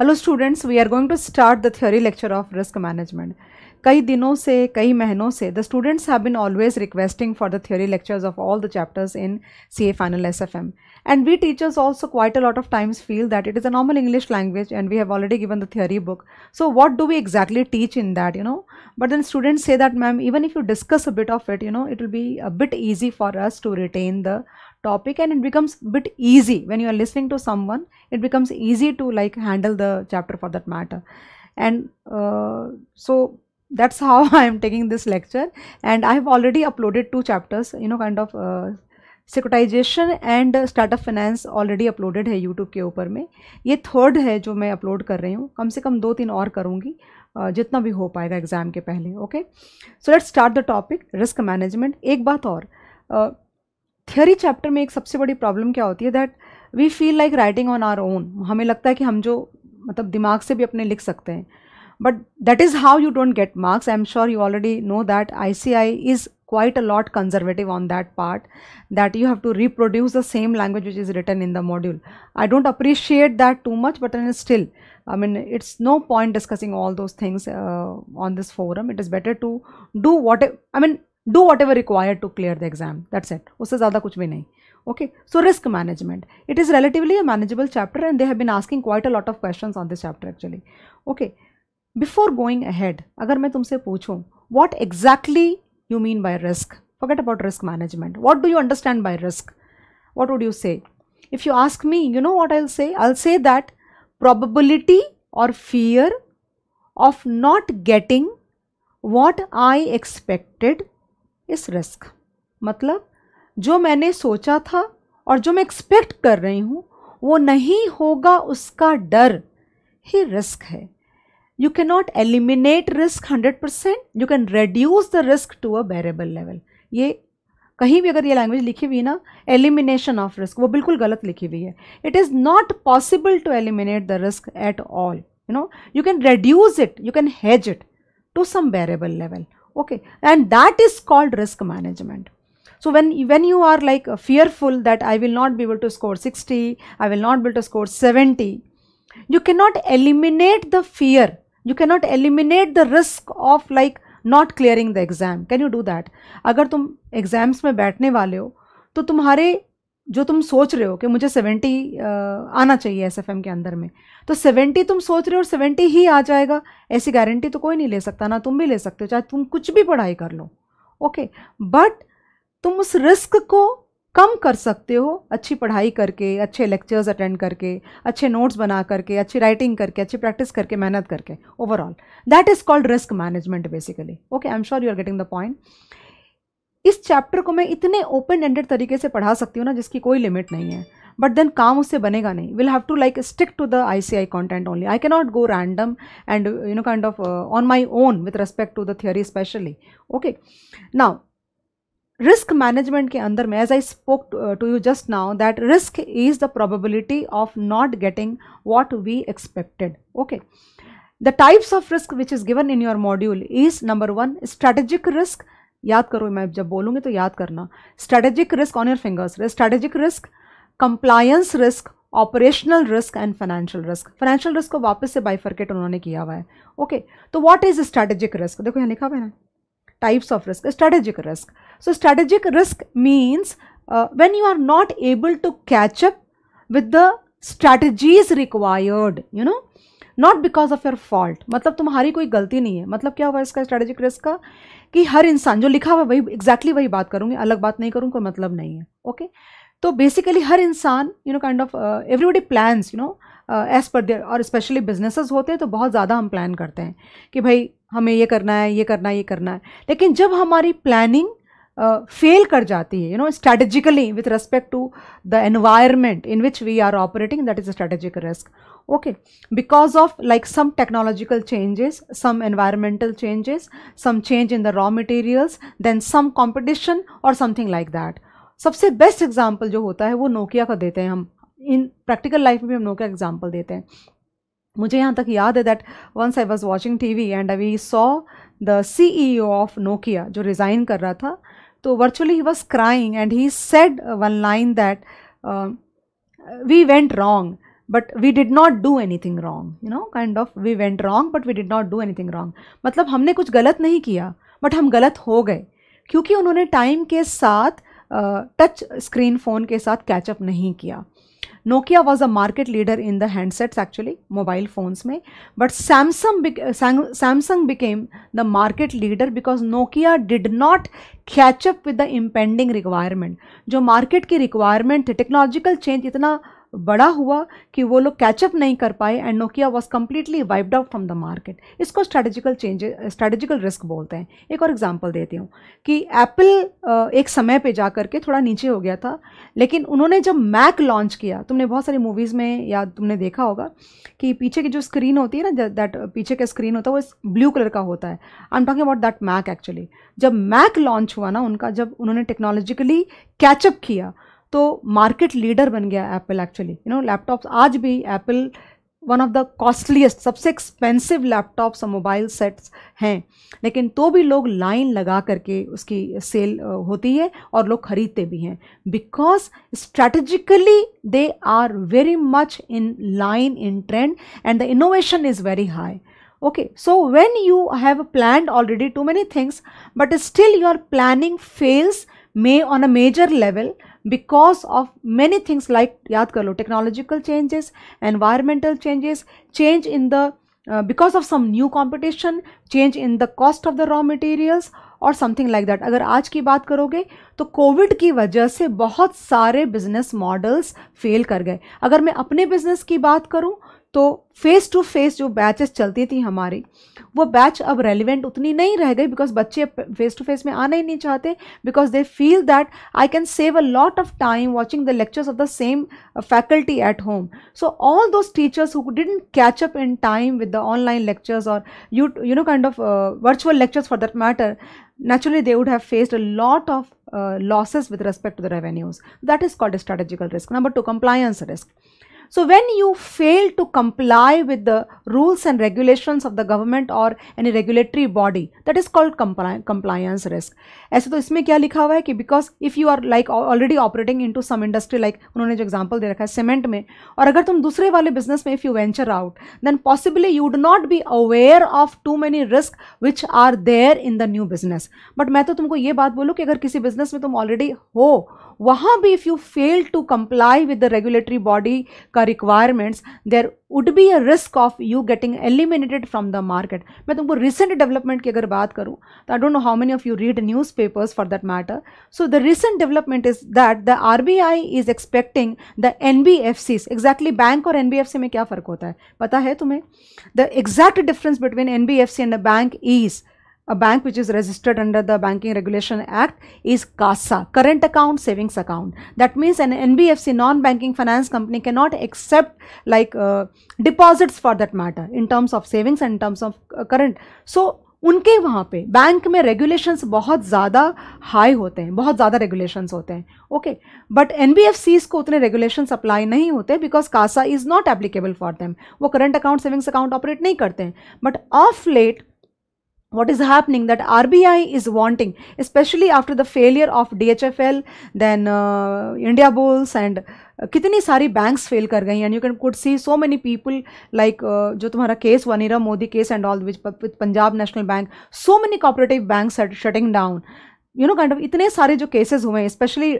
Hello students we are going to start the theory lecture of risk management कई दिनों से कई महीनों से the students have been always requesting for the theory lectures of all the chapters in C A final S F M and we teachers also quite a lot of times feel that it is a normal English language and we have already given the theory book so what do we exactly teach in that you know but then students say that ma'am even if you discuss a bit of it you know it will be a bit easy for us to retain the topic and it becomes bit easy when you are listening to someone it becomes easy to like handle the chapter for that matter and uh, so that's how i am taking this lecture and i have already uploaded two chapters you know kind of uh, securitization and uh, startup finance already uploaded hai youtube ke upar mein ye third hai jo main upload kar rahi hu kam se kam do teen aur karungi Uh, जितना भी हो पाएगा exam के पहले okay so let's start the topic risk management एक बात और uh, theory chapter में एक सबसे बड़ी प्रॉब्लम क्या होती है that we feel like writing on our own हमें लगता है कि हम जो मतलब दिमाग से भी अपने लिख सकते हैं but that is how you don't get marks I am sure you already know that I C I is quite a lot conservative on that part that you have to reproduce the same language which is written in the module I don't appreciate that too much but and still I mean it's no point discussing all those things on this forum it is better to do what I mean Do whatever required to clear the exam. That's it. It उससे ज़्यादा कुछ भी नहीं okay so risk management it is relatively a manageable chapter and they have been asking quite a lot of questions on this chapter actually okay before going ahead agar main tumse puchu what exactly you mean by risk forget about risk management what do you understand by risk what would you say if you ask me you know what i'll say i'll say that probability or fear of not getting what i expected इस risk मतलब जो मैंने सोचा था और जो मैं expect कर रही हूँ वो नहीं होगा उसका डर ही रिस्क है you not eliminate risk hundred 100% you can reduce the risk to a bearable level ये कहीं भी अगर ये लैंग्वेज लिखी हुई ना एलिमिनेशन ऑफ रिस्क वो बिल्कुल गलत लिखी हुई है it is not possible to eliminate the risk at all you know you can reduce it you can hedge it to some bearable level okay and that is called risk management so when when you are like fearful that i will not be able to score 60 i will not be able to score 70 you cannot eliminate the fear you cannot eliminate the risk of like not clearing the exam can you do that agar tum exams mein baithne wale ho to tumhare जो तुम सोच रहे हो कि मुझे seventy आना चाहिए S के अंदर में तो सेवेंटी तुम सोच रहे हो और सेवेंटी ही आ जाएगा ऐसी गारंटी तो कोई नहीं ले सकता ना तुम भी ले सकते हो चाहे तुम कुछ भी पढ़ाई कर लो ओके बट तुम उस रिस्क को कम कर सकते हो अच्छी पढ़ाई करके अच्छे लेक्चर्स अटेंड करके अच्छे नोट्स बना करके अच्छी राइटिंग करके अच्छी प्रैक्टिस करके मेहनत करके overall that is called risk management basically okay I am sure you are getting the point इस चैप्टर को मैं इतने ओपन एंडेड तरीके से पढ़ा सकती हूँ ना जिसकी कोई लिमिट नहीं है बट देन काम उससे बनेगा नहीं will have to like stick to the I C I content only I cannot go random and you know kind of on my own with respect to the theory specially okay now risk management के अंदर में as I spoke to you just now that risk is the probability of not getting what we expected okay the types of risk which is given in your module is number one strategic risk याद करो मैं जब बोलूँगी तो याद करना strategic risk on your fingers strategic risk compliance risk operational risk and financial risk financial risk को वापस से बाइफर्केट उन्होंने किया हुआ है ओके तो व्हाट इज स्ट्रेटेजिक रिस्क देखो यहाँ लिखा हुआ है types of risk strategic risk so strategic risk means when you are not able to catch up with the the required you know not because of your fault मतलब तुम्हारी कोई गलती नहीं है मतलब क्या हुआ इसका स्ट्रेटेजिक रिस्क का कि हर इंसान जो लिखा हुआ वही एग्जैक्टली exactly वही बात करूँगी अलग बात नहीं करूँ कोई मतलब नहीं है ओके तो बेसिकली हर इंसान you know kind of everybody plan you know as per their और स्पेशली बिजनेसेस होते हैं तो बहुत ज़्यादा हम प्लान करते हैं कि भाई हमें ये करना है ये करना है ये करना है लेकिन जब हमारी प्लानिंग फेल कर जाती है you know strategically with respect to the environment in which we are operating that is a strategic risk okay because of like some technological changes some environmental changes some change in the raw materials then some competition और something like that सबसे best example जो होता है वो Nokia का देते हैं हम इन प्रैक्टिकल लाइफ में भी हम नोकिया एग्जाम्पल देते हैं मुझे यहाँ तक याद है that once I was watching T V and I we saw the C E O of Nokia जो रिज़ाइन कर रहा था तो virtually he was crying and he said one line that we went wrong but we did not do anything wrong you know kind of we went wrong but we did not do anything wrong मतलब हमने कुछ गलत नहीं किया but हम गलत हो गए क्योंकि उन्होंने टाइम के साथ टच स्क्रीन फ़ोन के साथ कैचअप नहीं किया Nokia was a market leader in the handsets actually, mobile phones mein. But Samsung, be Samsung became the market leader because Nokia did not catch up with the impending requirement. जो market की requirement थी, technological change इतना बड़ा हुआ कि वो लोग catch up नहीं कर पाए and Nokia was completely wiped out from the market इसको स्ट्रैटेजिकल चेंजे स्ट्रेटेजिकल रिस्क बोलते हैं एक और एग्जाम्पल देती हूँ कि एप्पल एक समय पे जा करके थोड़ा नीचे हो गया था लेकिन उन्होंने जब मैक लॉन्च किया तुमने बहुत सारी मूवीज़ में या तुमने देखा होगा कि पीछे की जो स्क्रीन होती है ना दैट पीछे का स्क्रीन होता है वो ब्लू कलर का होता है I am talking about that Mac actually जब मैक लॉन्च हुआ ना उनका जब उन्होंने टेक्नोलॉजिकली कैचअप किया तो मार्केट लीडर बन गया Apple actually you know laptops आज भी Apple one of the costliest सबसे एक्सपेंसिव लैपटॉप्स और मोबाइल सेट्स हैं लेकिन तो भी लोग लाइन लगा करके उसकी सेल होती है और लोग ख़रीदते भी हैं because strategically they are very much in line in trend and the innovation is very high okay so when you have plan already too many things but still you are planning fails may on a major level because of many things like याद कर लो technological changes environmental changes change in the because of some new competition change in the cost of the raw materials और something like that अगर आज की बात करोगे तो कोविड की वजह से बहुत सारे बिजनेस मॉडल्स फेल कर गए अगर मैं अपने बिजनेस की बात करूँ तो फेस टू फेस जो बैचेस चलती थी हमारी वो बैच अब रेलिवेंट उतनी नहीं रह गई बिकॉज बच्चे फेस टू फेस में आना ही नहीं चाहते because they feel that I can save a lot of time watching the lectures of the same faculty at home so all those teachers who didn't catch up in time with the online lectures और you you know kind of virtual lectures for that matter naturally they would have faced a lot of losses with respect to the revenues that is called strategical risk number to compliance risk So when you fail to comply with the rules and regulations of the government or any regulatory body, that is called compli compliance risk. ऐसे तो इसमें क्या लिखा हुआ है कि because if you are like already operating into some industry like उन्होंने जो example दे रखा है cement में और अगर तुम दूसरे वाले business में if you venture out, then possibly you would not be aware of too many risk which are there in the new business. But मैं तो तुमको ये बात बोलूँ कि अगर किसी business में तुम already हो वहाँ भी if you fail to comply with the regulatory body का requirements there would be a risk of you getting eliminated from the market मैं तुमको रिसेंट डेवलपमेंट की अगर बात करूँ तो I don't know how many of you read newspapers for that matter so the recent development is that the R B I is expecting the N B F C exactly bank और N B F C में क्या फ़र्क होता है पता है तुम्हें the exact difference between N B F C and a bank is a bank which is registered under the Banking Regulation Act is CASA, current account, savings account. That means an NBFC, non-banking finance company cannot accept like uh, deposits for that matter in terms of savings and in terms of uh, current. So, उनके वहाँ पे bank में regulations बहुत ज़्यादा high होते हैं बहुत ज़्यादा रेगुलेशंस होते हैं ओके बट एन को उतने रेगुलेशंस अप्लाई नहीं होते because CASA is not applicable for them वो current account savings account operate नहीं करते हैं but of late what is happening that RBI is wanting, especially after the failure of DHFL, then uh, India Bulls and uh, kitni sari banks fail kar gai and you can could see so many people like uh, jo case vanira modi case and all which with punjab national bank so many cooperative banks are shutting down you know kind of itne sare jo cases hue especially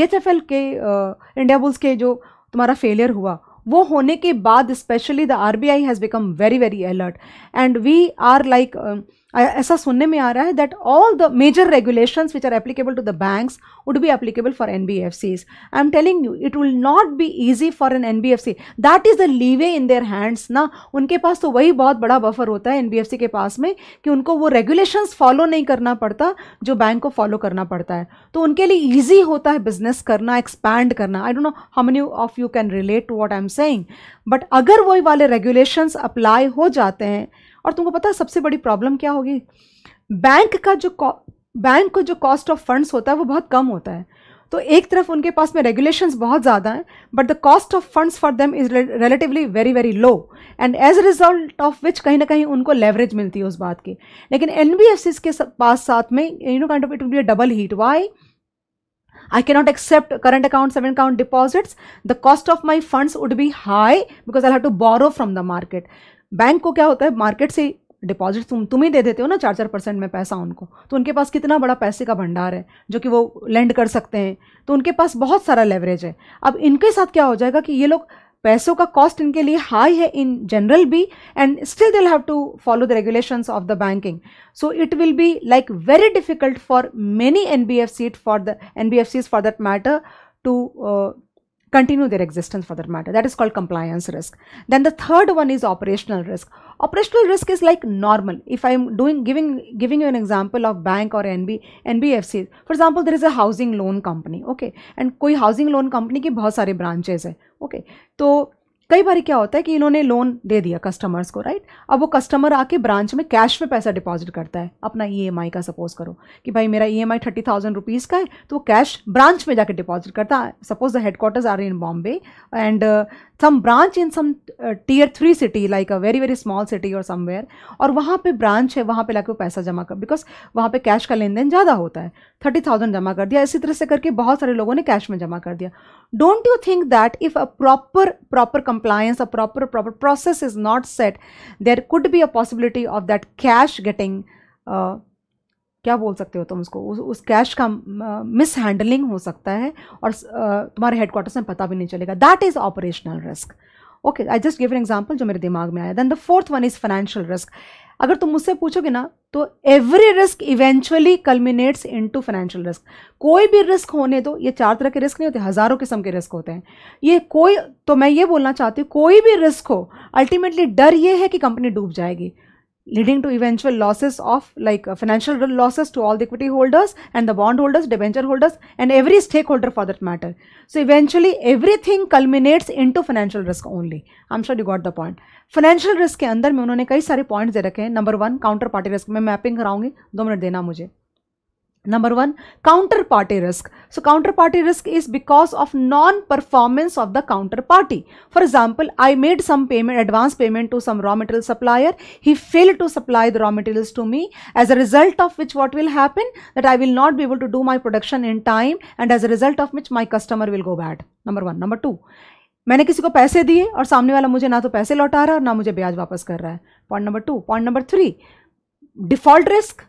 dhfl ke uh, india bulls ke jo tumhara failure hua wo hone ke baad especially the rbi has become very very alert and we are like um, ऐसा सुनने में आ रहा है that all the major regulation which are applicable to the banks would be applicable for N B F Cs I am telling you it will not be easy for N N B F C that is the leeway in their hands ना उनके पास तो वही बहुत बड़ा buffer होता है N B F सी के पास में कि उनको वो रेगुलेशंस फॉलो नहीं करना पड़ता जो बैंक को फॉलो करना पड़ता है तो उनके लिए ईजी होता है बिजनेस करना एक्सपैंड करना I don't know how many of you can relate to what I am saying but अगर वही वाले रेगुलेशंस अप्लाई हो जाते हैं और तुमको पता है सबसे बड़ी प्रॉब्लम क्या होगी बैंक का जो बैंक को जो कॉस्ट ऑफ फंड्स होता है वो बहुत कम होता है तो एक तरफ उनके पास में रेगुलेशंस बहुत ज़्यादा हैं but the cost of funds for them is relatively very very low and as a result of which कहीं ना कहीं उनको लेवरेज मिलती है उस बात की लेकिन एन के पास साथ में you know kind of it will be a double hit why I cannot accept current account, saving account deposits. The cost of my funds would be high because I'll have to borrow from the market. Bank को क्या होता है market से deposit तुम तुम ही दे देते हो ना चार चार परसेंट में पैसा उनको तो उनके पास कितना बड़ा पैसे का भंडार है जो कि वो लैंड कर सकते हैं तो उनके पास बहुत सारा लेवरेज है अब इनके साथ क्या हो जाएगा कि ये लोग पैसों का कॉस्ट इनके लिए हाई है इन जनरल भी and still they'll have to follow the regulations of the banking so it will be like very difficult for many N B F सीट for the N B F Cs for that matter to continue their existence for that matter. That is called compliance risk. Then the third one is operational risk. Operational risk is like normal. If I'm doing giving giving you an example of bank or NB NBFC, for example, there is a housing loan company, okay, and कोई housing loan company की बहुत सारे branches है, okay, तो so, कई बार क्या होता है कि इन्होंने लोन दे दिया कस्टमर्स को राइट अब वो कस्टमर आके ब्रांच में कैश पे पैसा डिपॉजिट करता है अपना ई e का सपोज करो कि भाई मेरा E M I thirty thousand rupees का है तो वो कैश ब्रांच में जाकर डिपॉजिट करता है suppose the headquarters are in Bombay and some branch in some tier three city like a very very small city और समवेयर और वहाँ पे ब्रांच है वहाँ पे लाके वो पैसा जमा कर बिकॉज वहाँ पे कैश का लेन देन ज़्यादा होता है थर्टी थाउजेंड जमा कर दिया इसी तरह से करके बहुत सारे लोगों ने कैश में जमा कर दिया don't you think that if a proper proper compliance a proper proper process is not set there could be a possibility of that cash getting क्या बोल सकते हो तुम उसको उस, उस कैश का मिस हैंडलिंग हो सकता है और तुम्हारे हेडक्वार्टर्स में पता भी नहीं चलेगा that is operational risk okay I just give an example जो मेरे दिमाग में आया then the fourth one is financial risk अगर तुम मुझसे पूछोगे ना तो every risk eventually culminates into financial risk कोई भी रिस्क होने दो ये चार तरह के रिस्क नहीं होते हज़ारों किस्म के रिस्क होते हैं ये कोई तो मैं ये बोलना चाहती हूँ कोई भी रिस्क हो अल्टीमेटली डर ये है कि कंपनी डूब जाएगी leading to eventual losses of like uh, financial losses to all the equity holders and the bondholders, debenture holders and every stakeholder for that matter. So eventually everything culminates into financial risk only. I'm sure you got the point. Financial risk ke andar mein unhone कई sare points दे रखे Number one, counterparty risk. Main mapping कराऊंगी दो minute देना mujhe. Number one, counterparty risk. So, counterparty risk is because of non-performance of the counterparty. For example, I made some payment, advance payment to some raw material supplier. He failed to supply the raw materials to me. As a result of which, what will happen? That I will not be able to do my production in time and as a result of which, my customer will go bad. Number one. Number two, मैंने किसी को पैसे दिए और सामने वाला मुझे ना तो पैसे लौटा रहा और ना मुझे ब्याज वापस कर रहा है point number two point number three default risk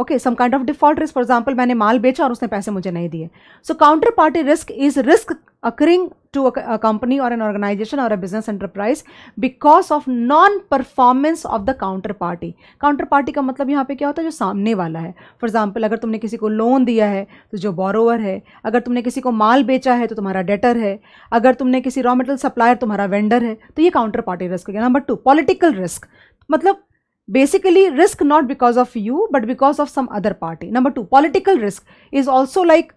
okay some kind of default risk for example मैंने माल बेचा और उसने पैसे मुझे नहीं दिए so counter party risk is risk occurring to a company और एन ऑर्गेनाइजेशन और a business enterprise because of non performance of the counter party counter party का मतलब यहाँ पे क्या होता है जो सामने वाला है फॉर एग्जाम्पल अगर तुमने किसी को लोन दिया है तो जो बोरोवर है अगर तुमने किसी को माल बेचा है तो तुम्हारा डेटर है अगर तुमने किसी रॉ मेटेरियल सप्लायर तुम्हारा वेंडर है तो ये काउंटर पार्टी रिस्क हो गया नंबर टू पॉलिटिकल रिस्क मतलब basically risk not because of you but because of some other party number 2 political risk is also like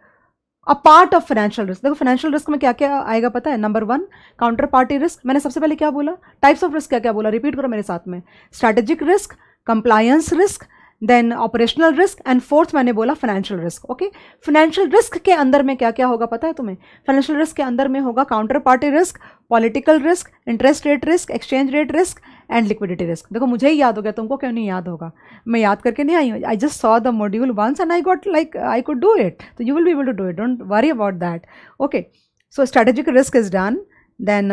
a part of financial risk देखो फाइनेंशियल रिस्क में क्या क्या आएगा पता है number one counter party risk मैंने सबसे पहले क्या बोला टाइप्स ऑफ रिस्क क्या क्या बोला रिपीट करो मेरे साथ में strategic risk compliance risk then operational risk and fourth मैंने बोला financial risk okay financial risk के अंदर में क्या क्या होगा पता है तुम्हें फाइनेंशियल रिस्क के अंदर में होगा counter party risk political risk interest rate risk exchange rate risk and liquidity risk देखो मुझे ही याद हो गया तुमको क्यों नहीं याद होगा मैं याद करके नहीं आई हूँ I just saw the module once and I got like I could do it तो you will be able to do it don't worry about that okay so strategic risk is done then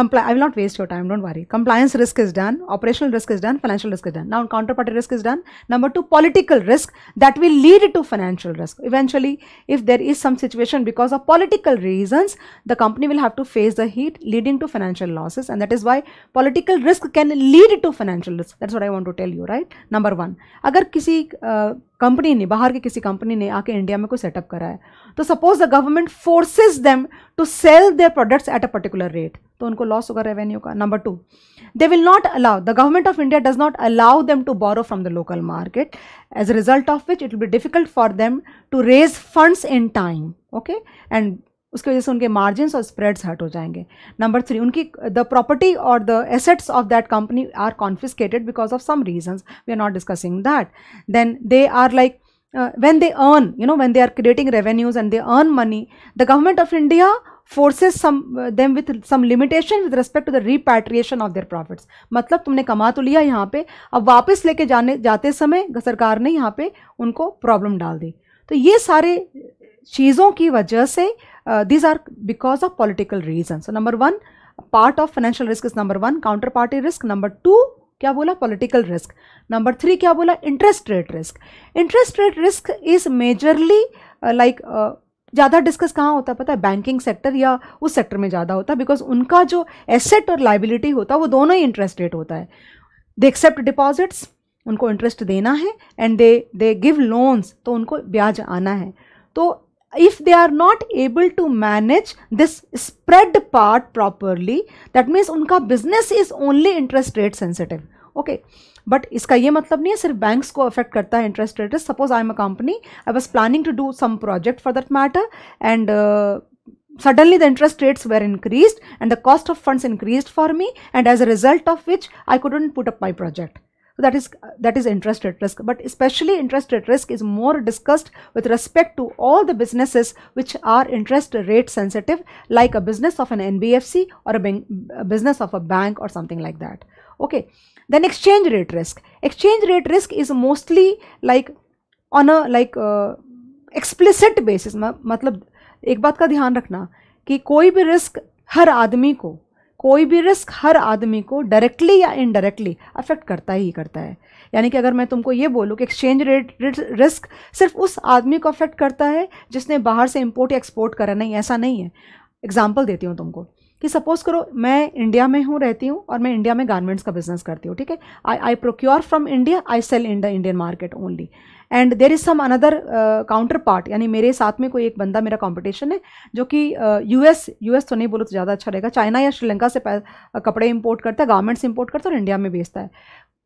i will not waste your time don't worry compliance risk is done operational risk is done financial risk is done now counterparty risk is done number two political risk that will lead to financial risk eventually if there is some situation because of political reasons the company will have to face the heat leading to financial losses and that is why political risk can lead to financial risk that's what i want to tell you right number one agar kisi uh, company ने बाहर के किसी company ने आके India में कोई setup करा है तो suppose the government forces them to sell their products at a तो उनको लॉस होगा रेवेन्यू का number two they will not allow the government of India does not allow them to borrow from the local market as a result of which it will be difficult for them to raise funds in time okay and उसकी वजह से उनके margin और spreads हट हो जाएंगे number three उनकी the property और the assets of that company are confiscated because of some reasons we are not discussing that then they are like when they earn you know when they are creating revenues and they earn money the government of India forces some them with some limitation with respect to the repatriation of their profits मतलब तुमने कमा तो लिया यहाँ पे अब वापस लेके जाने जाते समय सरकार ने यहाँ पे उनको प्रॉब्लम डाल दी तो ये सारे चीज़ों की वजह से these are because of political so number one part of financial risk is number one counter party risk number two क्या बोला पॉलिटिकल रिस्क नंबर थ्री क्या बोला interest rate risk interest rate risk is majorly like ज़्यादा discuss कहाँ होता है पता है बैंकिंग सेक्टर या उस सेक्टर में ज़्यादा होता है बिकॉज उनका जो एसेट और लाइबिलिटी होता है वो दोनों ही इंटरेस्ट रेट होता है दे एक्सेप्ट डिपॉजिट्स उनको इंटरेस्ट देना है and they they give loans तो उनको ब्याज आना है तो if they are not able to manage this spread part properly that means उनका business is only interest rate sensitive okay but इसका ये मतलब नहीं है सिर्फ बैंक्स को अफेक्ट करता है interest rate suppose I am a company I was planning to do some project for that matter and suddenly the interest rates were increased and the cost of funds increased for me and as a result of which i couldn't put up my project so that is that is interest rate risk but especially interest rate risk is more discussed with respect to all the businesses which are interest rate sensitive like a business of an nbfc or a, bank, a business of a bank or something like that okay Then exchange rate risk. Exchange rate risk is mostly like on a like explicit basis मतलब एक बात का ध्यान रखना कि कोई भी risk हर आदमी को कोई भी रिस्क हर आदमी को डायरेक्टली या इनडायरेक्टली अफेक्ट करता ही करता है यानी कि अगर मैं तुमको ये बोलूँ कि एक्सचेंज रेट रिस्क सिर्फ उस आदमी को अफेक्ट करता है जिसने बाहर से इम्पोर्ट या एक्सपोर्ट करा नहीं ऐसा नहीं है एग्जाम्पल देती हूँ तुमको कि सपोज़ करो मैं इंडिया में हूँ रहती हूँ और मैं इंडिया में गारमेंट्स का बिजनेस करती हूँ ठीक है I I procure from India I sell in the Indian market only and there is some another counter part यानी मेरे साथ में कोई एक बंदा मेरा कॉम्पिटिशन है जो कि यू एस यू एस तो नहीं बोलो तो ज़्यादा अच्छा रहेगा चाइना या श्रीलंका से uh, कपड़े इम्पोर्ट करता है गारमेंट्स इंपोर्ट करता है और इंडिया में बेचता है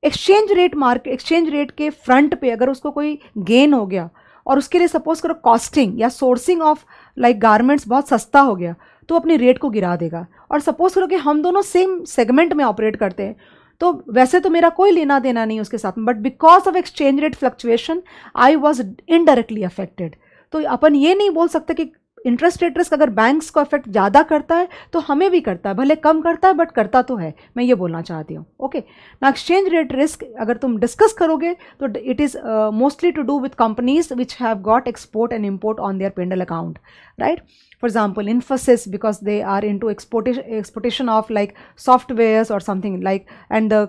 exchange rate market exchange rate के फ्रंट पे अगर उसको कोई गेन हो गया और उसके लिए सपोज करो कॉस्टिंग या सोर्सिंग ऑफ लाइक गारमेंट्स बहुत सस्ता हो गया तो अपने रेट को गिरा देगा और सपोज़ करो कि हम दोनों सेम सेगमेंट में ऑपरेट करते हैं तो वैसे तो मेरा कोई लेना देना नहीं उसके साथ में but because of exchange rate fluctuation I was indirectly affected तो अपन ये नहीं बोल सकते कि इंटरेस्ट रेट रिस्क अगर बैंक्स को अफेक्ट ज़्यादा करता है तो हमें भी करता है भले कम करता है बट करता तो है मैं ये बोलना चाहती हूँ ओके ना एक्सचेंज रेट रिस्क अगर तुम डिस्कस करोगे तो it is mostly to do with companies which have got export and import on their P and L account right for example Infosys because they are into exportation of like software और something like and the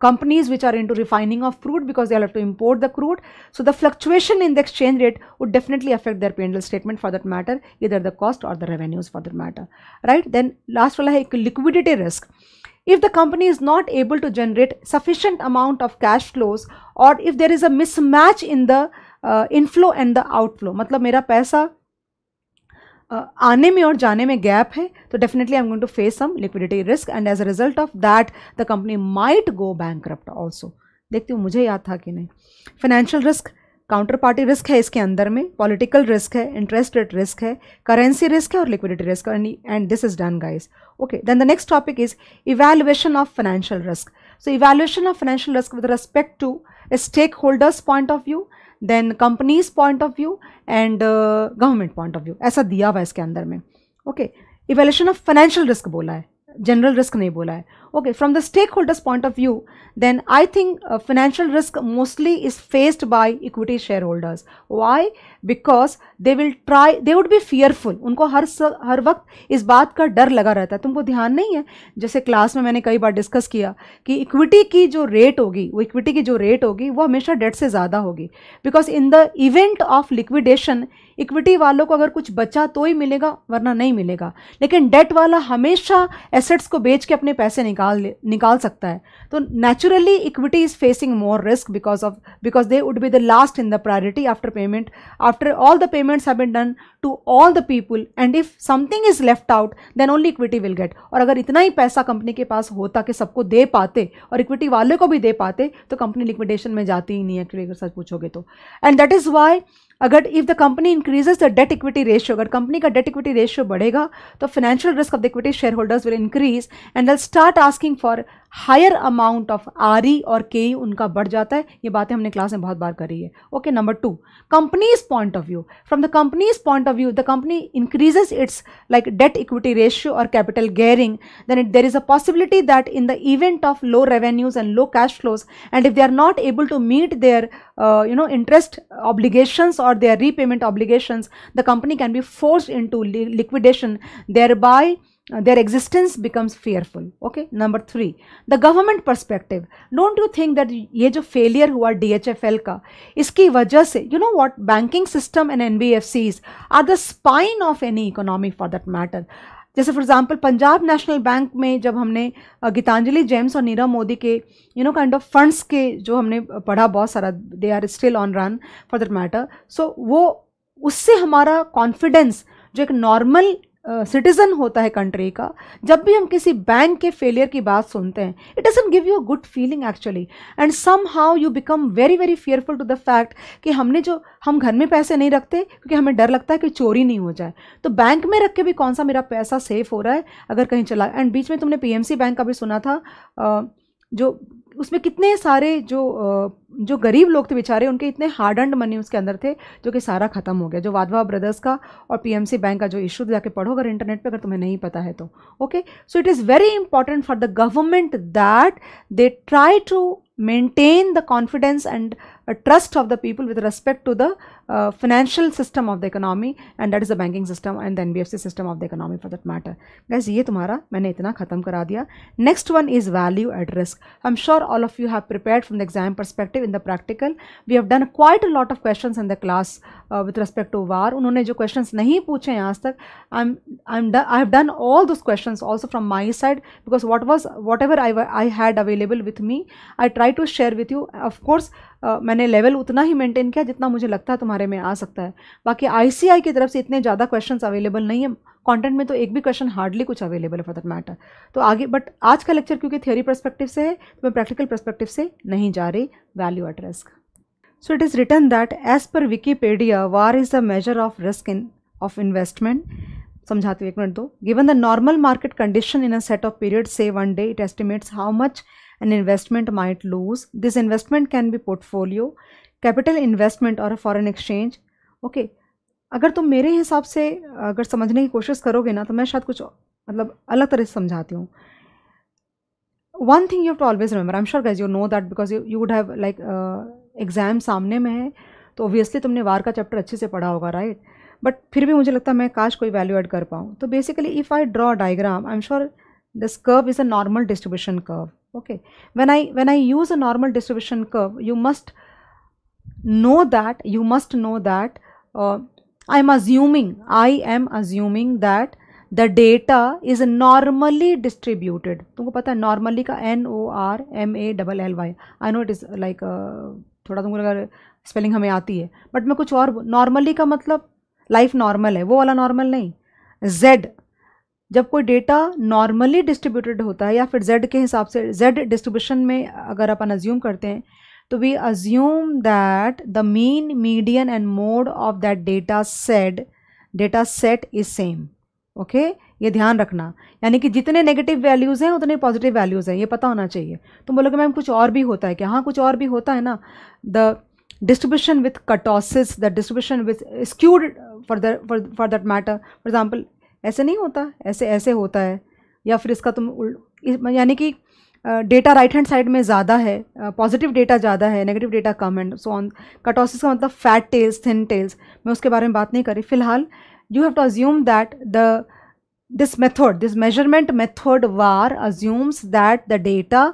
companies which are into refining of crude because they'll have to import the crude. So the fluctuation in the exchange rate would definitely affect their P&L statement for that matter, either the cost or the revenues for that matter, right? Then last one, like liquidity risk. If the company is not able to generate sufficient amount of cash flows or if there is a mismatch in the uh, inflow and the outflow, मतलब मेरा पैसा आने में और जाने में gap है तो definitely I am going to face some liquidity risk and as a result of that the company might go bank also देखती हूँ मुझे याद था कि नहीं financial risk counter party risk है इसके अंदर में पॉलिटिकल रिस्क है इंटरेस्ट रेट रिस्क है करेंसी रिस्क है और liquidity risk and this is done guys okay then the next topic is evaluation of financial risk so evaluation of financial risk with respect to stakeholders point of view then companies point of view and government point of view ऐसा दिया हुआ है इसके अंदर में okay evaluation of financial risk बोला है general risk नहीं बोला है okay from the stakeholders point of view then i think uh, financial risk mostly is faced by equity shareholders why because they will try they would be fearful उनको हर हर वक्त इस बात का डर लगा रहता है तुमको ध्यान नहीं है जैसे क्लास में मैंने कई बार डिस्कस किया कि इक्विटी की जो रेट होगी वो इक्विटी की जो रेट होगी वो हमेशा डेट से ज़्यादा होगी because in the event of liquidation equity वालों को अगर कुछ बचा तो ही मिलेगा वरना नहीं मिलेगा लेकिन डेट वाला हमेशा एसेट्स को बेच के अपने पैसे निकाल निकाल निकाल सकता है तो naturally equity is facing more risk because of because they would be the last in the priority after payment after all the payments have been done to all the people and if something is left out then only equity will get और अगर इतना ही पैसा company के पास होता कि सबको दे पाते और इक्विटी वाले को भी दे पाते तो कंपनी लिक्विडेशन में जाती ही नहीं है एक्चुअली अगर सच पूछोगे तो एंड दैट इज़ वाई अगर if the company increases the debt equity ratio अगर कंपनी का डेट इक्विटी रेशियो बढ़ेगा तो financial risk of the equity shareholders will increase and they'll start asking for higher amount of R E और K ई e उनका बढ़ जाता है ये बातें हमने क्लास में बहुत बार करी है okay number two companies point of view from the companies point of view the company increases its like debt equity ratio और capital gearing then it there is a possibility that in the event of low revenues and low cash flows and if they are not able to meet their you know interest interest और their repayment repayment the company can be force into liquidation there thereby their existence becomes fearful okay number 3 the government perspective don't you think that ye jo failure hua dhfl ka iski wajah se you know what banking system and nbfcs are the spine of any economy for that matter जैसे for example Punjab National Bank में जब हमने गीतांजलि जेम्स और नीरव मोदी के you know kind of funds के जो हमने पढ़ा बहुत सारा they are still on run for that matter so वो उससे हमारा कॉन्फिडेंस जो एक नॉर्मल सिटीज़न uh, होता है कंट्री का जब भी हम किसी बैंक के फेलियर की बात सुनते हैं it doesn't give you a good feeling actually and somehow you become very very fearful to the fact कि हमने जो हम घर में पैसे नहीं रखते क्योंकि हमें डर लगता है कि चोरी नहीं हो जाए तो बैंक में रख के भी कौन सा मेरा पैसा सेफ हो रहा है अगर कहीं चला एंड बीच में तुमने पी बैंक का भी सुना था uh, जो उसमें कितने सारे जो जो गरीब लोग थे बेचारे उनके इतने हार्ड एंड मनी उसके अंदर थे जो कि सारा ख़त्म हो गया जो वाधवा ब्रदर्स का और पीएमसी बैंक का जो इशू जाके पढ़ो अगर इंटरनेट पे अगर तुम्हें नहीं पता है तो okay so it is very important for the government that they try to maintain the confidence and a trust of the people with respect to the uh, financial system of the economy and that is the banking system and the NBFC system of the economy for that matter. Guys, ये तुम्हारा मैंने इतना ख़त्म करा दिया Next one is value at risk. I'm sure all of you have prepared from the exam perspective in the practical. We have done quite a lot of questions in the class uh, with respect to VAR. उन्होंने जो questions नहीं पूछे हैं तक I'm, I'm I have done all those questions also from my side because what was whatever I, I had available with me I try to share with you. Of course, मैंने level उतना ही maintain किया जितना मुझे लगता है तुम्हारे में आ सकता है बाकी आईसीआई की तरफ से इतने ज़्यादा क्वेश्चन अवेलेबल नहीं है कंटेंट में तो एक भी क्वेश्चन हार्डली कुछ अवेलेबल है फॉर दैट मैटर तो आगे बट आज का लेक्चर क्योंकि थियोरी परस्पेक्टिव से है तो मैं प्रैक्टिकल परस्पेक्टिव से नहीं जा रही value at risk so it is return that as per Wikipedia VaR is the measure of risk in of investment समझाती हूँ एक मिनट दो given the normal market condition in a set of period से one day it estimates how much an investment might lose. This investment can be portfolio, capital investment or a foreign exchange. Okay, अगर तुम मेरे हिसाब से अगर समझने की कोशिश करोगे ना तो मैं शायद कुछ मतलब अलग तरह से समझाती हूँ one thing you have to always remember I am sure guys you know that because you would have like exam सामने में है तो ऑब्वियसली तुमने वार का चैप्टर अच्छे से पढ़ा होगा राइट right? बट फिर भी मुझे लगता है मैं काश कोई वैल्यू एड कर पाऊँ तो basically if I draw diagram I am sure this curve is a normal distribution curve okay when i when i use a normal distribution curve you must know that you must know that uh, i am assuming i am assuming that the data is normally distributed तुमको पता है normally का N O R M A double L Y I know it is like थोड़ा तुमको अगर spelling हमें आती है बट मैं कुछ और नॉर्मली का मतलब लाइफ नॉर्मल है वो वाला नॉर्मल नहीं जेड जब कोई डेटा नॉर्मली डिस्ट्रीब्यूटेड होता है या फिर जेड के हिसाब से जेड डिस्ट्रीब्यूशन में अगर अपन अज्यूम करते हैं तो we assume that the mean median and mode of that data set data set is same okay ये ध्यान रखना यानी कि जितने नेगेटिव वैल्यूज़ हैं उतने पॉजिटिव वैल्यूज़ हैं ये पता होना चाहिए तुम बोलोगे मैम कुछ और भी होता है क्या हाँ कुछ और भी होता है ना the distribution with kurtosis the distribution with skewed for the for that matter for example ऐसे नहीं होता ऐसे ऐसे होता है या फिर इसका तुम यानी कि डेटा राइट हैंड साइड में ज़्यादा है पॉजिटिव डेटा ज़्यादा है नेगेटिव डेटा कम एंड सो ऑन कटोसिस का मतलब फैट टेल्स थिन टेल्स मैं उसके बारे में बात नहीं करी फिलहाल you have to assume that the this method this measurement method VaR assumes that the data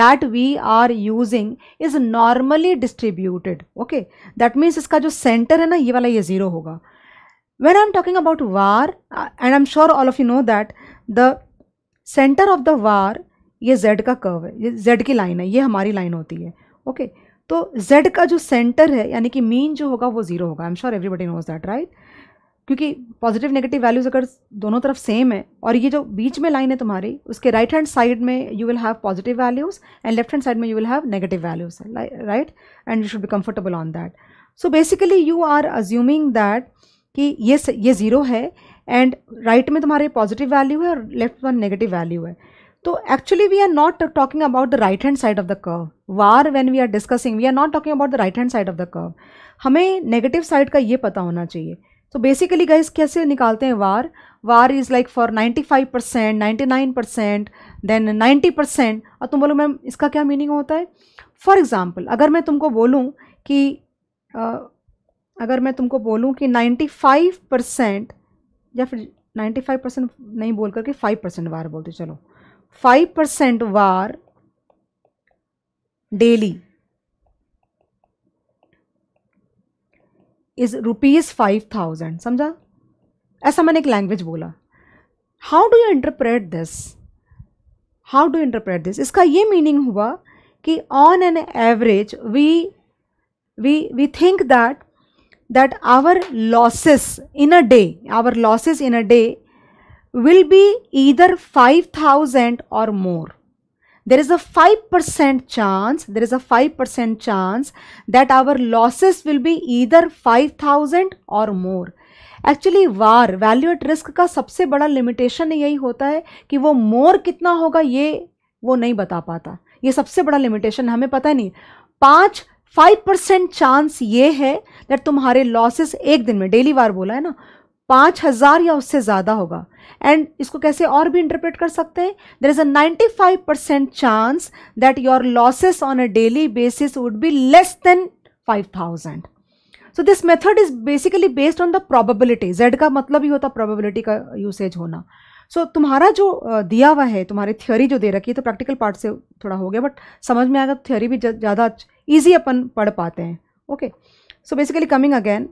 that we are using is normally distributed okay that means इसका जो सेंटर है ना ये वाला ये जीरो होगा when i'm talking about var uh, and i'm sure all of you know that the center of the war ये z का कर्व है ये z की लाइन है ये हमारी लाइन होती है ओके okay? तो z का जो सेंटर है यानी कि मीन जो होगा वो ज़ीरो होगा I am sure everybody knows that right क्योंकि पॉजिटिव नेगेटिव वैल्यूज़ अगर दोनों तरफ सेम है और ये जो बीच में लाइन है तुम्हारी उसके राइट हैंड साइड में you will have positive values and left hand side में you will have negative values right and you should be comfortable on that so basically you are assuming that कि ये ये zero है and right right में तुम्हारे positive value है और left में नेगेटिव वैल्यू है तो actually we are not talking about the right hand side of the curve VaR when we are discussing we are not talking about the right hand side of the curve हमें negative side का ये पता होना चाहिए तो basically guys कैसे निकालते हैं VaR VaR is like for 95 percent ninety nine percent then ninety percent और तुम बोलो मैम इसका क्या मीनिंग होता है फॉर एग्ज़ाम्पल अगर मैं तुमको बोलूँ कि uh, अगर मैं तुमको बोलूँ कि 95 परसेंट या फिर 95 परसेंट नहीं बोल करके 5 परसेंट वार बोलते चलो 5 percent VaR daily is rupees five thousand समझा ऐसा मैंने एक लैंग्वेज बोला how do you interpret this how do interpret this इसका ये मीनिंग हुआ कि on an average we we we think that that our losses in a day, our losses in a day will be either 5000 or more. There is a 5% chance, there is a 5% chance that our losses will be either 5000 or more. Actually VaR value at risk का सबसे बड़ा limitation यही होता है कि वो मोर कितना होगा ये वो नहीं बता पाता ये सबसे बड़ा लिमिटेशन हमें पता नहीं पाँच फाइव परसेंट चांस ये है दैट तुम्हारे लॉसेस एक दिन में डेली बार बोला है ना पाँच हज़ार या उससे ज़्यादा होगा एंड इसको कैसे और भी इंटरप्रेट कर सकते हैं there is a ninety five percent chance that your losses on a daily basis would be less than five thousand so this method is basically based on the probability Z का मतलब ही होता probability का usage होना सो so, तुम्हारा जो दिया हुआ है तुम्हारी थ्योरी जो दे रखी है तो प्रैक्टिकल पार्ट से थोड़ा हो गया बट समझ में आएगा तो थ्योरी भी ज़्यादा जा, ईजी अपन पढ़ पाते हैं okay so basically coming again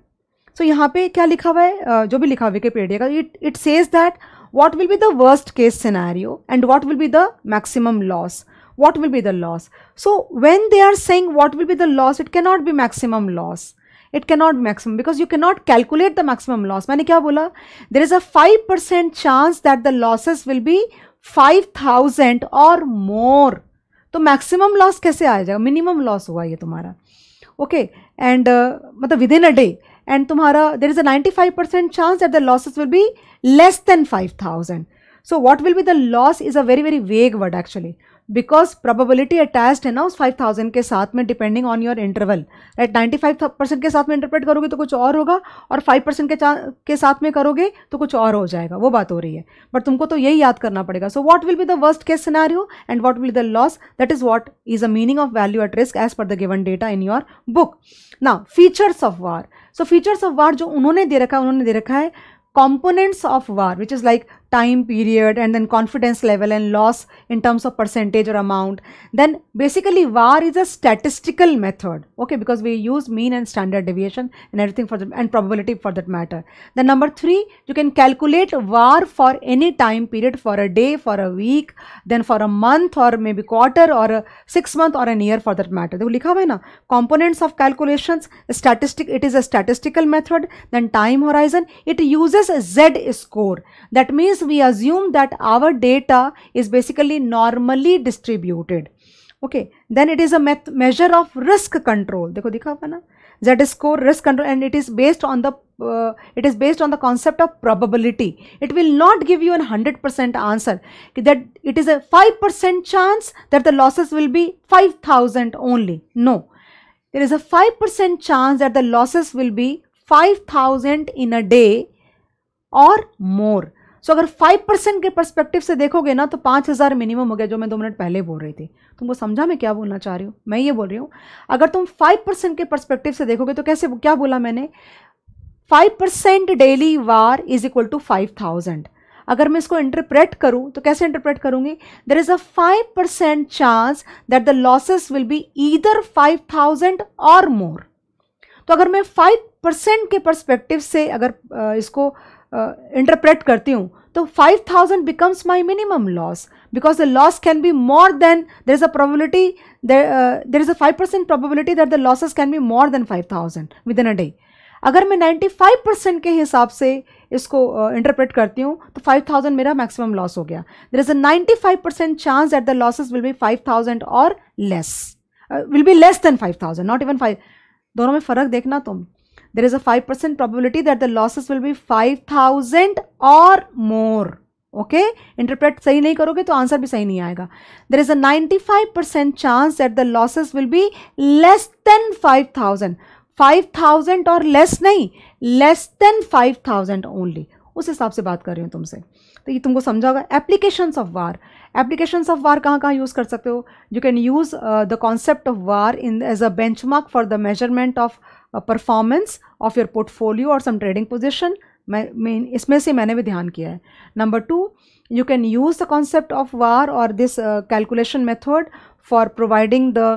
so यहाँ पे क्या लिखा हुआ है uh, जो भी लिखा हुआ विकेपीडिया का it it says that what will be the worst case scenario and what will be the maximum loss what will be the loss so when they are saying what will be the loss it cannot be maximum loss it cannot maximum because you cannot calculate the maximum loss मैंने क्या बोला there is a five percent chance that the losses will be five thousand or more तो maximum loss कैसे आ जाएगा minimum loss हुआ ये तुम्हारा okay and uh, मतलब within a day and तुम्हारा there is a ninety five percent chance that the losses will be less than five thousand so what will be the loss is a very very vague word actually because probability attached है ना उस five thousand के साथ में depending on your interval right ninety five percent के साथ में interpret करोगे तो कुछ और होगा और फाइव परसेंट के के साथ में करोगे तो कुछ और हो जाएगा वो बात हो रही है बट तुमको तो यही याद करना पड़ेगा so what will be the worst case scenario and what will the loss that is what is a meaning of value at risk as per the given data in your book ना features of VaR so features of VaR जो उन्होंने दे रखा है उन्होंने दे रखा है components of VaR which is like time period and then confidence level and loss in terms of percentage or amount then basically var is a statistical method okay because we use mean and standard deviation and everything for the and probability for that matter then number three you can calculate var for any time period for a day for a week then for a month or maybe quarter or a six month or a year for that matter देखो components of calculations statistic it is a statistical method then time horizon it uses z score that means we assume that our data is basically normally distributed okay then it is a measure of risk control dekho dikha hua z score risk control and it is based on the uh, it is based on the concept of probability it will not give you an 100% answer that it is a 5% chance that the losses will be 5000 only no there is a 5% chance that the losses will be 5000 in a day or more so so, अगर five percent के perspective से देखोगे ना तो पाँच हज़ार minimum हो गया जो मैं दो मिनट पहले बोल रही थी तुमको समझा मैं क्या बोलना चाह रही हूँ मैं ये बोल रही हूँ अगर तुम फाइव परसेंट के परस्पेक्टिव से देखोगे तो कैसे क्या बोला मैंने five percent daily VaR is equal to five thousand अगर मैं इसको इंटरप्रेट करूँ तो कैसे इंटरप्रेट करूंगी there is a five percent chance that the losses will be either five thousand or more तो अगर मैं फाइव परसेंट के परस्पेक्टिव से अगर इसको इंटरप्रेट करती हूँ तो five thousand becomes my minimum loss because the loss can be more than there is a probability there is a five percent probability that the losses can be more than five thousand within a day अगर मैं ninety five percent के हिसाब से इसको interpret uh, करती हूँ तो five thousand मेरा मैक्सिमम लॉस हो गया there is a ninety five percent chance that the losses will be five thousand or less will be less than five thousand not even five दोनों में फ़र्क देखना तुम there is a 5% probability that the losses will be 5000 or more okay interpret सही नहीं करोगे तो answer भी सही नहीं आएगा there is a 95 percent chance that the losses will be less than 5000 5000 और लेस नहीं लेस देन 5000 ओनली उस हिसाब से बात कर रही हूँ तुमसे तो ये तुमको समझा होगा applications of VaR applications of VaR कहाँ कहाँ यूज़ कर सकते हो you can use the concept of VaR in as a benchmark for the measurement of performance of your portfolio or some trading position main इसमें से मैंने भी ध्यान किया Number two, you can use the concept of war or this uh, calculation method for providing the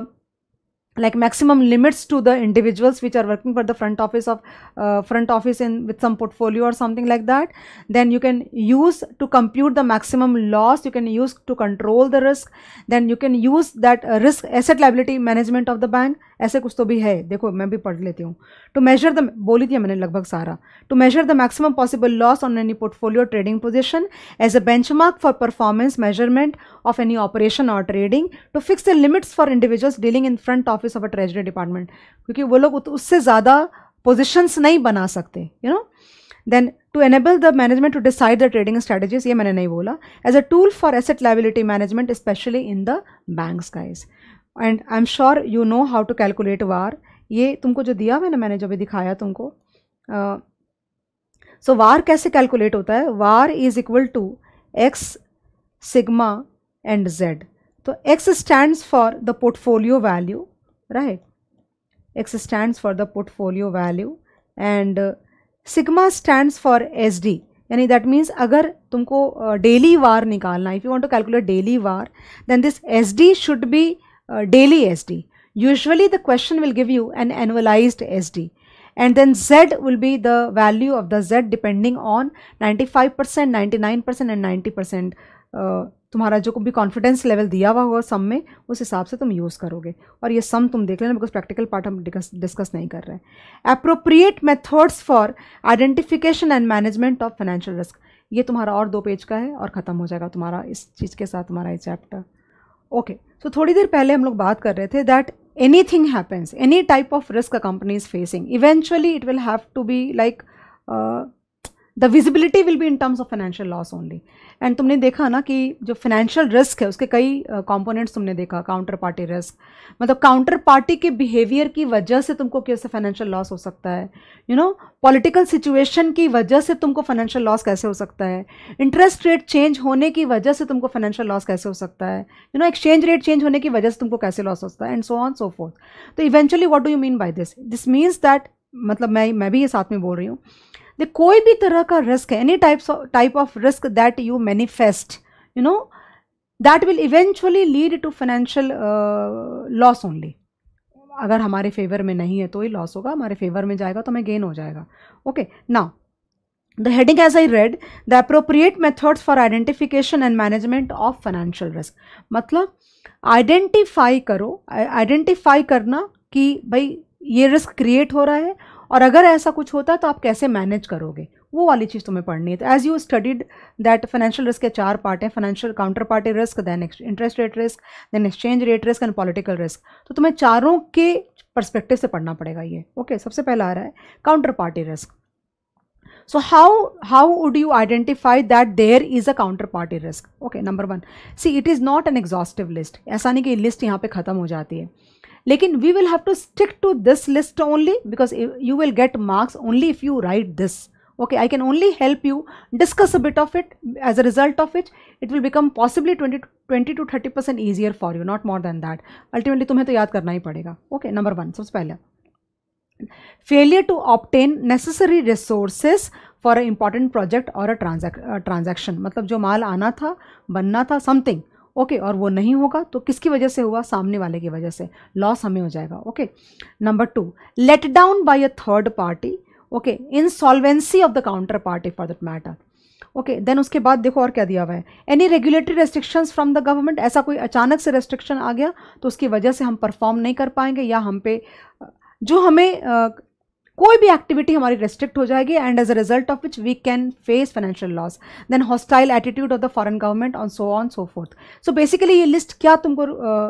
like maximum limits to the individuals which are working for the front office of uh, front office in with some portfolio or something like that then you can use to compute the maximum loss you can use to control the risk then you can use that uh, risk asset liability management of the bank ऐसे कुछ तो भी है देखो मैं भी पढ़ लेती हूँ टू मेजर द बोली दिया मैंने लगभग सारा to measure the maximum possible loss on any portfolio trading position as a mark for performance measurement of any operation or trading to fix the limits for individuals dealing in front office of a treasury department क्योंकि वो लोग उससे ज़्यादा positions नहीं बना सकते you know then to enable the management to decide the trading strategies ये मैंने नहीं बोला as a tool for asset liability management specially in the banks is and I am sure you know how to calculate VaR ये तुमको जो दिया हुआ है ना मैंने जो भी दिखाया तुमको सो uh, वार so कैसे कैलकुलेट होता है VaR is equal to X sigma and Z तो X stands for the portfolio value right X stands for the portfolio value and sigma stands for S D यानी that means अगर तुमको daily VaR निकालना if you want to calculate daily VaR then this S D should be Uh, daily SD. Usually the question will give you an annualized SD and then Z will be the value of the Z depending on 95%, 99% and 90% uh, तुम्हारा जो भी confidence level दिया हुआ होगा सम में उस हिसाब से तुम यूज़ करोगे और ये सम तुम देख लेना बिकॉज प्रैक्टिकल पार्ट हम डिस्कस नहीं कर रहे हैं appropriate methods for identification and management of financial risk ये तुम्हारा और दो पेज का है और ख़त्म हो जाएगा तुम्हारा इस चीज़ के साथ तुम्हारा ये चैप्टर ओके सो थोड़ी देर पहले हम लोग बात कर रहे थे that anything happens any type of risk a company is facing eventually it will have to be like the visibility will be in terms of financial loss only and तुमने देखा ना कि जो फाइनेंशियल रिस्क है उसके कई components uh, तुमने देखा काउंटर पार्टी रिस्क मतलब काउंटर पार्टी के बिहेवियर की वजह से तुमको कैसे फाइनेंशियल लॉस हो सकता है यू नो पॉलिटिकल सिचुएशन की वजह से तुमको फाइनेंशियल लॉस कैसे हो सकता है इंटरेस्ट रेट चेंज होने की वजह से तुमको फाइनेंशियल लॉस कैसे हो सकता है you know exchange rate change होने की वजह से तुमको कैसे लॉस हो सकता है and so on so forth तो eventually what do you mean by this this means that मतलब मैं मैं भी ये साथ में बोल रही हूँ दे कोई भी तरह का रिस्क है any types type of risk that you manifest you know that will eventually lead to financial loss only अगर हमारे फेवर में नहीं है तो ही लॉस होगा हमारे फेवर में जाएगा तो हमें गेन हो जाएगा okay now the heading as I read the appropriate methods for identification and management of financial risk मतलब आइडेंटिफाई करो आइडेंटिफाई करना कि भाई ये रिस्क क्रिएट हो रहा है और अगर ऐसा कुछ होता है तो आप कैसे मैनेज करोगे वो वाली चीज़ तुम्हें पढ़नी है तो as you studied that financial risk के चार पार्ट हैं financial counter party risk then interest rate risk then exchange rate risk and political risk तो तुम्हें चारों के परस्पेक्टिव से पढ़ना पड़ेगा ये ओके okay, सबसे पहला आ रहा है counter party risk so how how would you identify that there is a counter party risk okay number one see it is not an exhaustive list ऐसा नहीं कि लिस्ट यहाँ पे ख़त्म हो जाती है लेकिन we will have to stick to this list only because you will get marks only if you write this okay i can only help you discuss a bit of it as a result of which it will become possibly 20 20 to 30 percent easier for you not more than that ultimately tumhe to yaad karna hi padega okay number 1 sabse pehle failure to obtain necessary resources for an important project or a transaction मतलब जो माल आना था बनना था something okay और वो नहीं होगा तो किसकी वजह से हुआ सामने वाले की वजह से लॉस हमें हो जाएगा okay number two let down by a third party okay insolvency of the counter party for that matter okay okay, then उसके बाद देखो और क्या दिया हुआ है any regulatory restrictions from the government ऐसा कोई अचानक से रेस्ट्रिक्शन आ गया तो उसकी वजह से हम परफॉर्म नहीं कर पाएंगे या हम पे जो हमें कोई भी एक्टिविटी हमारी रेस्ट्रिक्ट हो जाएगी and as a result of which we can face financial loss then hostile attitude of the foreign government on so on so forth so basically ये लिस्ट क्या तुमको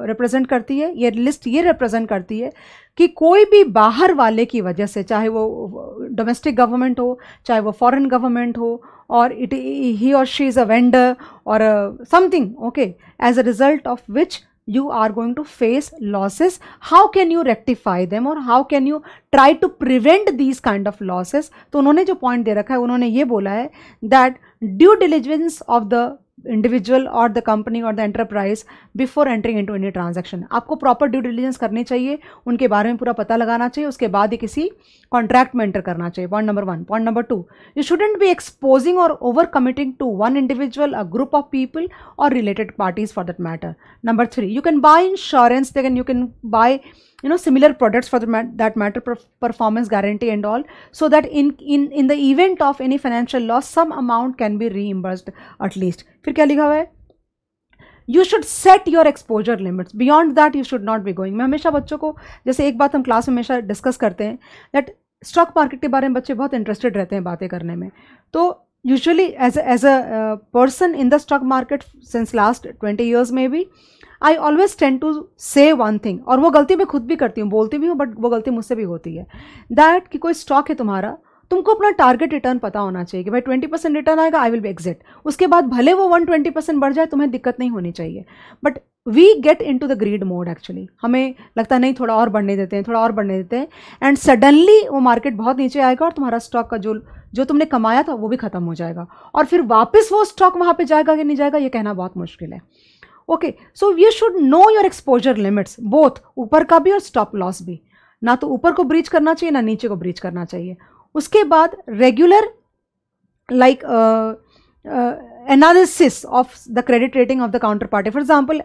रिप्रेजेंट uh, करती है ये लिस्ट ये रिप्रेजेंट करती है कि कोई भी बाहर वाले की वजह से चाहे वो डोमेस्टिक गवर्नमेंट हो चाहे वो फॉरेन गवर्नमेंट हो और it he or she is a vendor or something okay as a result of which you are going to face losses how can you rectify them or how can you try to prevent these kind of losses to unhone jo point de rakha hai unhone ye bola hai that due diligence of the individual or the company or the enterprise before entering into any transaction आपको proper due diligence करनी चाहिए उनके बारे में पूरा पता लगाना चाहिए उसके बाद ही किसी कॉन्ट्रैक्ट में एंटर करना चाहिए point number one point number two you shouldn't be exposing or over committing to one individual a group of people or related parties for that matter number three you can buy insurance they can you can buy you know similar products for the mat that matter performance guarantee and all so that in in in the event of any financial loss some amount can be reimbursed at least fir kya likha hua hai you should set your exposure limits beyond that you should not be going मैं हमेशा बच्चों को जैसे एक बात हम class में हमेशा डिस्कस करते हैं दैट स्टॉक मार्केट के बारे में बच्चे बहुत इंटरेस्टेड रहते हैं बातें करने में तो usually as a, as a uh, person in the stock market since last 20 years maybe I always tend to say one thing और वो गलती मैं खुद भी करती हूँ बोलती भी हूँ बट वो गलती मुझसे भी होती है दैट कि कोई स्टॉक है तुम्हारा तुमको अपना टारगेट रिटर्न पता होना चाहिए कि भाई ट्वेंटी परसेंट रिटर्न आएगा आई विल बी एग्जिट उसके बाद भले वो वन ट्वेंटी परसेंट बढ़ जाए तुम्हें दिक्कत नहीं होनी चाहिए but we get into the greed mode actually हमें लगता नहीं थोड़ा और बढ़ने देते हैं थोड़ा और बढ़ने देते हैं एंड सडनली वो मार्केट बहुत नीचे आएगा और तुम्हारा स्टॉक का जो जो तुमने कमाया था वो भी ख़त्म हो जाएगा और फिर वापस वो स्टॉक वहाँ पर जाएगा कि नहीं जाएगा ये कहना बहुत मुश्किल है okay so you should know your exposure limits both ऊपर का भी और स्टॉप लॉस भी ना तो ऊपर को ब्रीच करना चाहिए ना नीचे को ब्रीच करना चाहिए उसके बाद regular like analysis of the credit rating of the counter party for example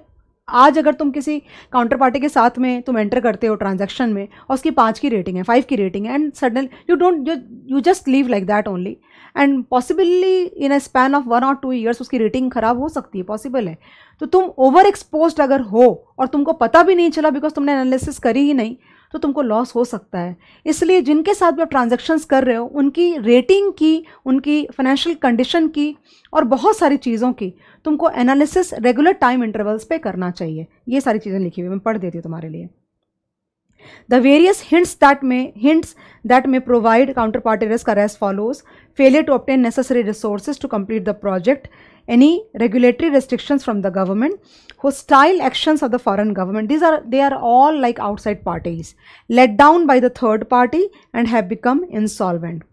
आज अगर तुम किसी काउंटर पार्टी के साथ में तुम एंटर करते हो ट्रांजैक्शन में और उसकी पाँच की रेटिंग है फाइव की रेटिंग है and sudden you don't you just leave like that only and possibly in a span of one or two years उसकी रेटिंग खराब हो सकती है पॉसिबल है तो तुम ओवर एक्सपोज अगर हो और तुमको पता भी नहीं चला बिकॉज तुमने एनालिसिस करी ही नहीं तो तुमको लॉस हो सकता है इसलिए जिनके साथ भी आप ट्रांजेक्शन्स कर रहे हो उनकी रेटिंग की उनकी फाइनेंशियल कंडीशन की और बहुत सारी चीज़ों की तुमको एनालिसिस रेगुलर टाइम इंटरवल्स पे करना चाहिए ये सारी चीज़ें लिखी हुई मैं पढ़ देती हूँ तुम्हारे लिए the various hints that may hints that may provide counter party risk are as follows failure to obtain necessary resources to complete the project any regulatory restrictions from the government, hostile actions of the foreign government. These are, they are all like outside parties, let down by the third party and have become insolvent.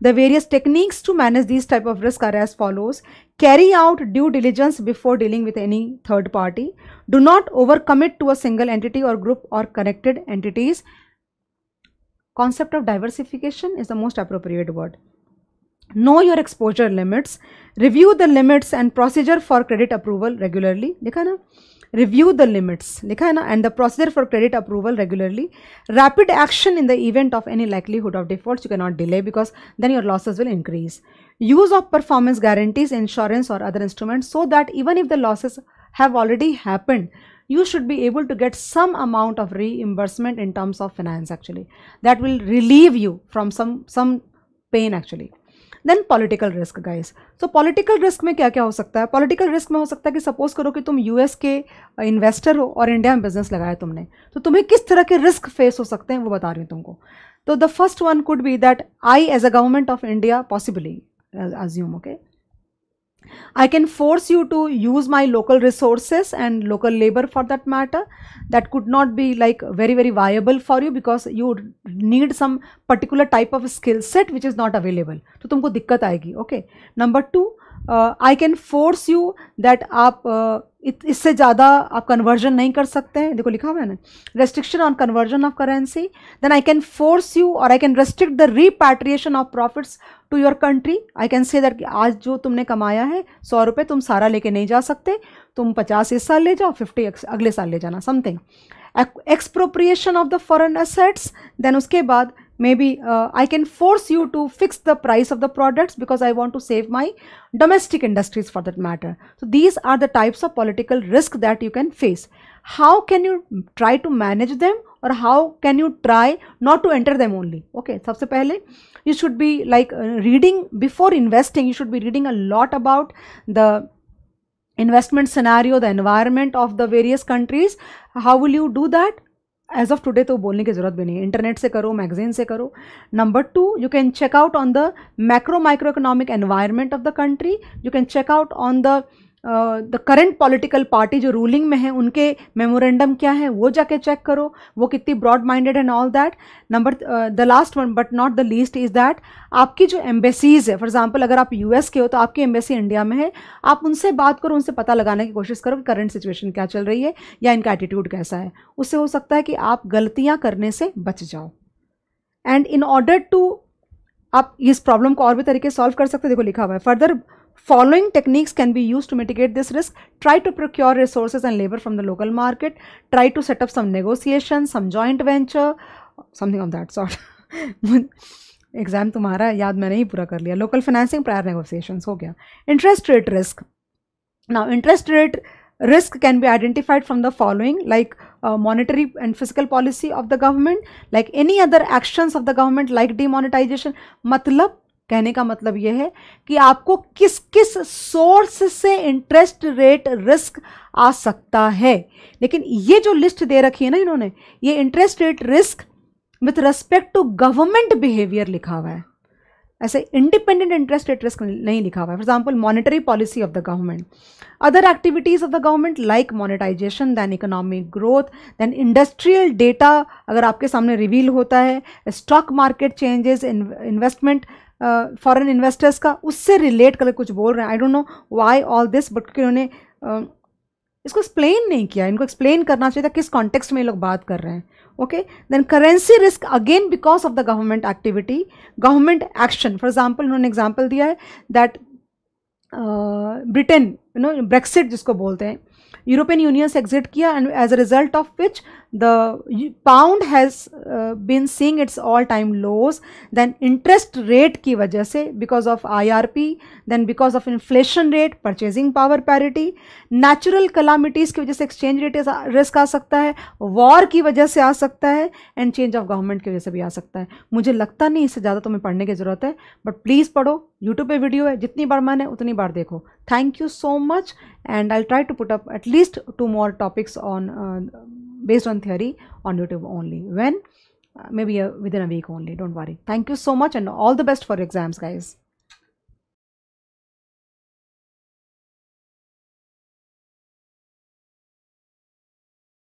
The various techniques to manage these type of risk are as follows. Carry out due diligence before dealing with any third party. Do not overcommit to a single entity or group or connected entities. Concept of diversification is the most appropriate word know your exposure limits review the limits and procedure for credit approval regularly likha review the limits likha hai na and the procedure for credit approval regularly rapid action in the event of any likelihood of defaults you cannot delay because then your losses will increase use of performance guarantees insurance or other instruments so that even if the losses have already happened you should be able to get some amount of reimbursement in terms of finance actually that will relieve you from some some pain actually then political risk guys so political risk में क्या क्या हो सकता है political risk में हो सकता है कि सपोज करो कि तुम यूएस के इन्वेस्टर uh, हो और इंडिया में बिजनेस लगाया तुमने तो तुम्हें किस तरह के रिस्क फेस हो सकते हैं वो बता रही हूँ तुमको तो the first one could be that I as a government of India possibly assume okay I can force you to use my local resources and local labor for that matter. That could not be like very, very viable for you because you need some particular type of skill set which is not available. So तुमको दिक्कत आएगी, okay? Number two, uh, I can force you that आप uh, इससे ज़्यादा आप conversion नहीं कर सकते हैं देखो लिखा हुआ है ना restriction on conversion of currency then I can force you or I can restrict the repatriation of profits to your country I can say that आज जो तुमने कमाया है सौ रुपये तुम सारा लेके नहीं जा सकते तुम पचास इस साल ले जाओ फिफ्टी अगले साल ले जाना something expropriation of the foreign assets then उसके बाद maybe uh, I can force you to fix the price of the products because I want to save my domestic industries for that matter. So these are the types of political risk that you can face. How can you try to manage them और how can you try not to enter them only okay सबसे पहले you should be like reading before investing. You should be reading a lot about the investment scenario the environment of the various countries how will you do that as of today तो बोलने की ज़रूरत भी नहीं है internet से करो magazine से करो number two you can check out on the macro micro economic environment of the country you can check out on the the current political party जो रूलिंग में है उनके मेमोरेंडम क्या है वो जाके चेक करो वो कितनी broad minded and all that number the last one but not the least is that आपकी जो एम्बेसीज़ है फॉर एग्जाम्पल अगर आप यूएस के हो तो आपकी एम्बेसी इंडिया में है आप उनसे बात करो उनसे पता लगाने की कोशिश करो कि करंट सिचुएशन क्या चल रही है या इनका एटीट्यूड कैसा है उससे हो सकता है कि आप गलतियाँ करने से बच जाओ एंड इन ऑर्डर टू आप इस प्रॉब्लम को और भी तरीके सॉल्व कर सकते देखो लिखा हुआ है further Following techniques can be used to mitigate this risk. Try to procure resources and labor from the local market. Try to set up some negotiations, some joint venture, something of that sort. exam तुम्हारा याद मैंने hi pura kar liya. Local financing, prior negotiations, ho gaya. Interest rate risk. now interest rate risk can be identified from the following like uh, monetary and fiscal policy of the government like any other actions of the government like demonetization matlab कहने का मतलब यह है कि आपको किस किस source से इंटरेस्ट रेट रिस्क आ सकता है लेकिन ये जो लिस्ट दे रखी है ना इन्होंने ये interest rate risk with respect to government behaviour लिखा हुआ है ऐसे इंडिपेंडेंट इंटरेस्ट रेट रिस्क नहीं लिखा हुआ है for example monetary policy of the government other activities of the government like monetisation then economic growth then industrial data अगर आपके सामने रिवील होता है stock market changes investment foreign investors का उससे रिलेट करके कुछ बोल रहे हैं I don't know why all this but क्योंकि उन्होंने इसको एक्सप्लेन नहीं किया इनको एक्सप्लेन करना चाहिए था किस कॉन्टेक्स्ट में ये लोग बात कर रहे हैं okay then currency risk again because of the government activity government action for example उन्होंने एग्जाम्पल दिया है that Britain you know Brexit जिसको बोलते हैं यूरोपियन यूनियन से एग्जिट किया and as a result of which the pound has uh, been seeing its all time lows then interest rate ki wajah se because of IRP then because of inflation rate purchasing power parity natural calamities ki wajah se exchange rate is risk aa sakta hai war ki wajah se aa sakta hai and change of government ki की वजह से भी आ सकता है मुझे लगता नहीं इससे ज़्यादा तुम्हें पढ़ने की ज़रूरत है बट प्लीज़ पढ़ो यूट्यूब पे वीडियो है जितनी बार utni bar dekho thank you so much and i'll try to put up at least two more topics on uh, based on theory on YouTube only. When? Uh, maybe a, within a week only. Don't worry. Thank you so much and all the best for exams, guys.